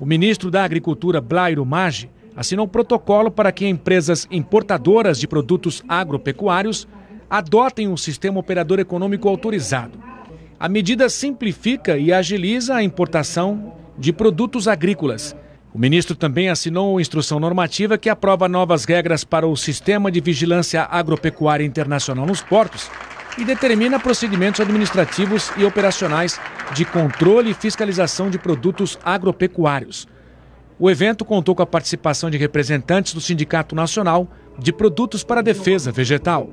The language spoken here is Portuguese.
O ministro da Agricultura, Blairo Maggi, assinou um protocolo para que empresas importadoras de produtos agropecuários adotem um sistema operador econômico autorizado. A medida simplifica e agiliza a importação de produtos agrícolas. O ministro também assinou uma instrução normativa que aprova novas regras para o Sistema de Vigilância Agropecuária Internacional nos Portos, e determina procedimentos administrativos e operacionais de controle e fiscalização de produtos agropecuários. O evento contou com a participação de representantes do Sindicato Nacional de Produtos para a Defesa Vegetal.